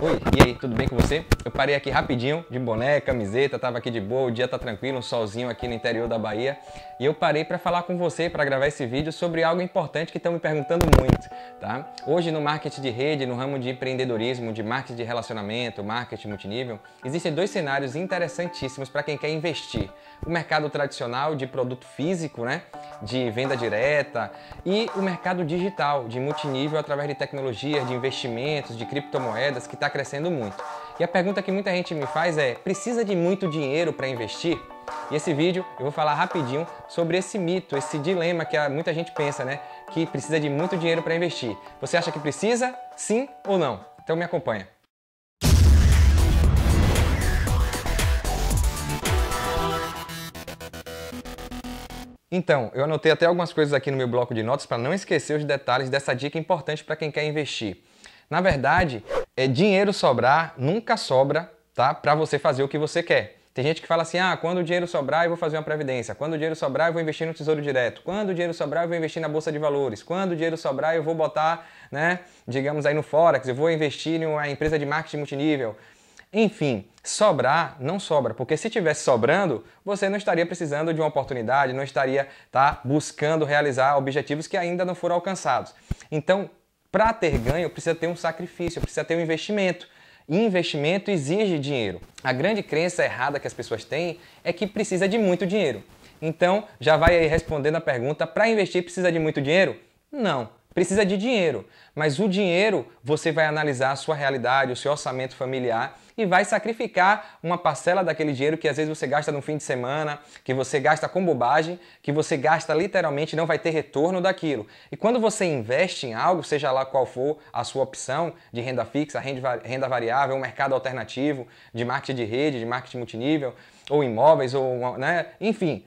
Oi, e aí, tudo bem com você? Eu parei aqui rapidinho, de boné, camiseta, tava aqui de boa, o dia tá tranquilo, um solzinho aqui no interior da Bahia, e eu parei para falar com você, para gravar esse vídeo sobre algo importante que estão me perguntando muito, tá? Hoje no marketing de rede, no ramo de empreendedorismo, de marketing de relacionamento, marketing multinível, existem dois cenários interessantíssimos para quem quer investir. O mercado tradicional de produto físico, né, de venda direta, e o mercado digital, de multinível através de tecnologias, de investimentos, de criptomoedas, que está crescendo muito. E a pergunta que muita gente me faz é: precisa de muito dinheiro para investir? E esse vídeo eu vou falar rapidinho sobre esse mito, esse dilema que muita gente pensa, né? Que precisa de muito dinheiro para investir. Você acha que precisa? Sim ou não? Então me acompanha. Então, eu anotei até algumas coisas aqui no meu bloco de notas para não esquecer os detalhes dessa dica importante para quem quer investir. Na verdade, é, dinheiro sobrar nunca sobra, tá? Para você fazer o que você quer. Tem gente que fala assim: ah, quando o dinheiro sobrar, eu vou fazer uma previdência. Quando o dinheiro sobrar, eu vou investir no Tesouro Direto. Quando o dinheiro sobrar, eu vou investir na Bolsa de Valores. Quando o dinheiro sobrar, eu vou botar, né, digamos aí no Forex, eu vou investir em uma empresa de marketing multinível. Enfim, sobrar não sobra, porque se tivesse sobrando, você não estaria precisando de uma oportunidade, não estaria tá, buscando realizar objetivos que ainda não foram alcançados. Então, para ter ganho, precisa ter um sacrifício, precisa ter um investimento. E investimento exige dinheiro. A grande crença errada que as pessoas têm é que precisa de muito dinheiro. Então, já vai aí respondendo a pergunta: para investir precisa de muito dinheiro? Não precisa de dinheiro, mas o dinheiro você vai analisar a sua realidade, o seu orçamento familiar e vai sacrificar uma parcela daquele dinheiro que às vezes você gasta no fim de semana, que você gasta com bobagem, que você gasta literalmente não vai ter retorno daquilo. E quando você investe em algo, seja lá qual for a sua opção de renda fixa, renda variável, um mercado alternativo, de marketing de rede, de marketing multinível, ou imóveis, ou né? enfim,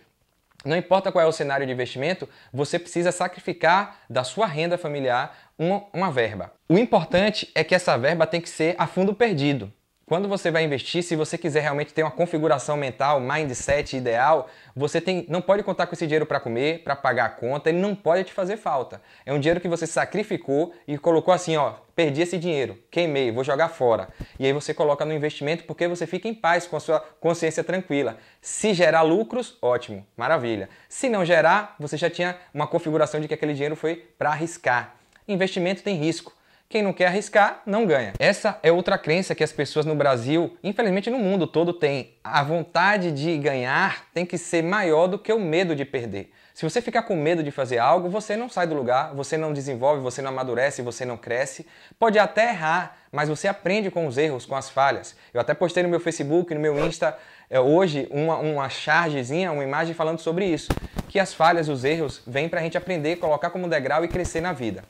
não importa qual é o cenário de investimento, você precisa sacrificar da sua renda familiar uma, uma verba. O importante é que essa verba tem que ser a fundo perdido. Quando você vai investir, se você quiser realmente ter uma configuração mental, mindset ideal, você tem, não pode contar com esse dinheiro para comer, para pagar a conta, ele não pode te fazer falta. É um dinheiro que você sacrificou e colocou assim, ó, perdi esse dinheiro, queimei, vou jogar fora. E aí você coloca no investimento porque você fica em paz com a sua consciência tranquila. Se gerar lucros, ótimo, maravilha. Se não gerar, você já tinha uma configuração de que aquele dinheiro foi para arriscar. Investimento tem risco. Quem não quer arriscar, não ganha. Essa é outra crença que as pessoas no Brasil, infelizmente no mundo todo, têm. A vontade de ganhar tem que ser maior do que o medo de perder. Se você ficar com medo de fazer algo, você não sai do lugar, você não desenvolve, você não amadurece, você não cresce. Pode até errar, mas você aprende com os erros, com as falhas. Eu até postei no meu Facebook, no meu Insta, é, hoje, uma, uma chargezinha, uma imagem falando sobre isso. Que as falhas, os erros, vêm para a gente aprender, colocar como degrau e crescer na vida.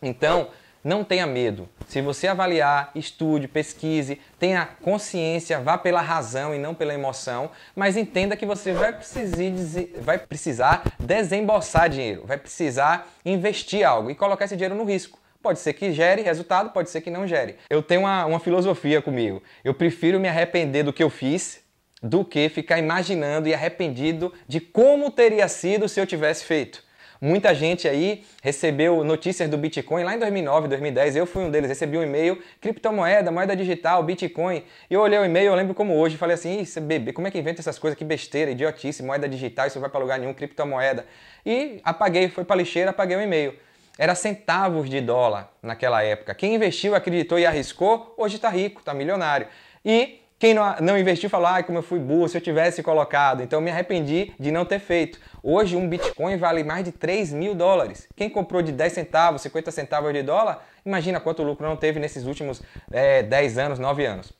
Então não tenha medo. Se você avaliar, estude, pesquise, tenha consciência, vá pela razão e não pela emoção, mas entenda que você vai precisar, vai precisar desembolsar dinheiro, vai precisar investir algo e colocar esse dinheiro no risco. Pode ser que gere resultado, pode ser que não gere. Eu tenho uma, uma filosofia comigo. Eu prefiro me arrepender do que eu fiz do que ficar imaginando e arrependido de como teria sido se eu tivesse feito. Muita gente aí recebeu notícias do Bitcoin lá em 2009, 2010. Eu fui um deles, recebi um e-mail, criptomoeda, moeda digital, Bitcoin. E eu olhei o e-mail, eu lembro como hoje, falei assim: Ih, bebê, como é que inventa essas coisas? Que besteira, idiotice, moeda digital, isso não vai para lugar nenhum, criptomoeda. E apaguei, foi para lixeira, apaguei o e-mail era centavos de dólar naquela época. Quem investiu, acreditou e arriscou, hoje está rico, está milionário. E quem não, não investiu falou, ah, como eu fui burro, se eu tivesse colocado. Então eu me arrependi de não ter feito. Hoje um Bitcoin vale mais de 3 mil dólares. Quem comprou de 10 centavos, 50 centavos de dólar, imagina quanto lucro não teve nesses últimos é, 10 anos, 9 anos.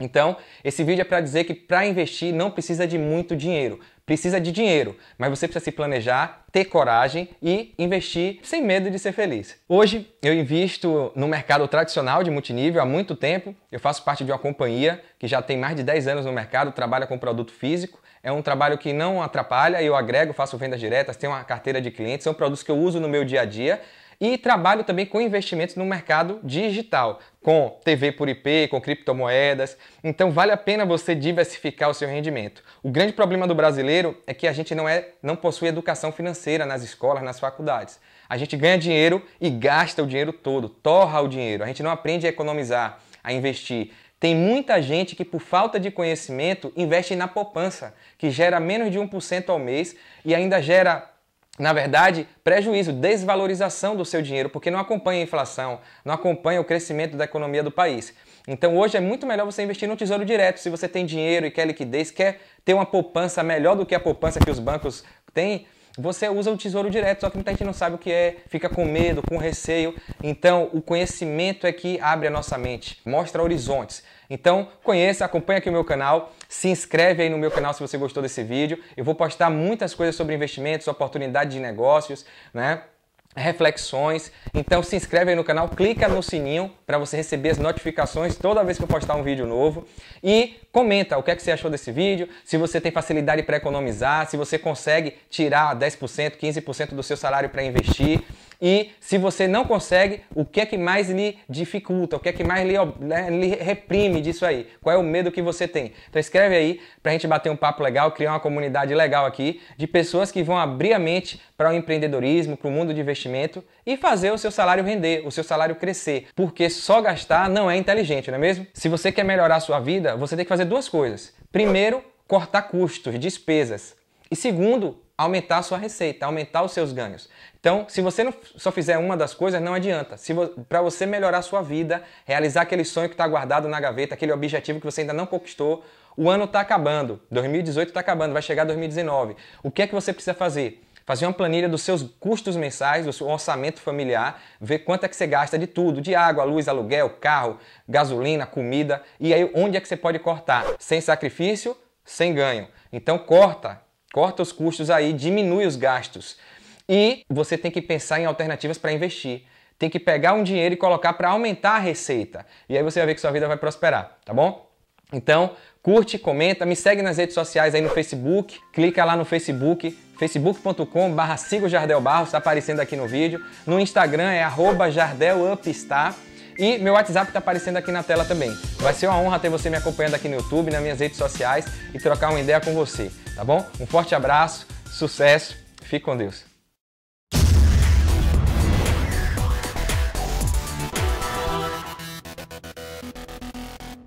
Então, esse vídeo é para dizer que para investir não precisa de muito dinheiro. Precisa de dinheiro, mas você precisa se planejar, ter coragem e investir sem medo de ser feliz. Hoje eu invisto no mercado tradicional de multinível há muito tempo. Eu faço parte de uma companhia que já tem mais de 10 anos no mercado, trabalha com produto físico. É um trabalho que não atrapalha, eu agrego, faço vendas diretas, tenho uma carteira de clientes, são produtos que eu uso no meu dia a dia e trabalho também com investimentos no mercado digital, com TV por IP, com criptomoedas. Então vale a pena você diversificar o seu rendimento. O grande problema do brasileiro é que a gente não, é, não possui educação financeira nas escolas, nas faculdades. A gente ganha dinheiro e gasta o dinheiro todo, torra o dinheiro. A gente não aprende a economizar, a investir. Tem muita gente que, por falta de conhecimento, investe na poupança, que gera menos de 1% ao mês e ainda gera na verdade, prejuízo, desvalorização do seu dinheiro, porque não acompanha a inflação, não acompanha o crescimento da economia do país. Então, hoje é muito melhor você investir no Tesouro Direto. Se você tem dinheiro e quer liquidez, quer ter uma poupança melhor do que a poupança que os bancos têm, você usa o tesouro direto, só que muita gente não sabe o que é, fica com medo, com receio. Então, o conhecimento é que abre a nossa mente, mostra horizontes. Então, conheça, acompanha aqui o meu canal, se inscreve aí no meu canal se você gostou desse vídeo. Eu vou postar muitas coisas sobre investimentos, oportunidades de negócios, né? reflexões. Então se inscreve aí no canal, clica no sininho para você receber as notificações toda vez que eu postar um vídeo novo e comenta o que é que você achou desse vídeo, se você tem facilidade para economizar, se você consegue tirar 10%, 15% do seu salário para investir. E se você não consegue, o que é que mais lhe dificulta? O que é que mais lhe, né, lhe reprime disso aí? Qual é o medo que você tem? Então escreve aí pra gente bater um papo legal, criar uma comunidade legal aqui de pessoas que vão abrir a mente para o empreendedorismo, para o mundo de investimento e fazer o seu salário render, o seu salário crescer, porque só gastar não é inteligente, não é mesmo? Se você quer melhorar a sua vida, você tem que fazer duas coisas. Primeiro, cortar custos, despesas. E segundo, aumentar a sua receita, aumentar os seus ganhos. Então, se você não só fizer uma das coisas, não adianta. Vo, Para você melhorar a sua vida, realizar aquele sonho que está guardado na gaveta, aquele objetivo que você ainda não conquistou, o ano está acabando, 2018 está acabando, vai chegar 2019. O que é que você precisa fazer? Fazer uma planilha dos seus custos mensais, do seu orçamento familiar, ver quanto é que você gasta de tudo, de água, luz, aluguel, carro, gasolina, comida, e aí onde é que você pode cortar? Sem sacrifício, sem ganho. Então corta, Corta os custos aí, diminui os gastos. E você tem que pensar em alternativas para investir. Tem que pegar um dinheiro e colocar para aumentar a receita. E aí você vai ver que sua vida vai prosperar, tá bom? Então, curte, comenta, me segue nas redes sociais aí no Facebook, clica lá no Facebook, facebook.com barra Barros, tá aparecendo aqui no vídeo. No Instagram é arroba jardelupstar e meu WhatsApp está aparecendo aqui na tela também. Vai ser uma honra ter você me acompanhando aqui no YouTube, nas minhas redes sociais e trocar uma ideia com você, tá bom? Um forte abraço, sucesso, fique com Deus.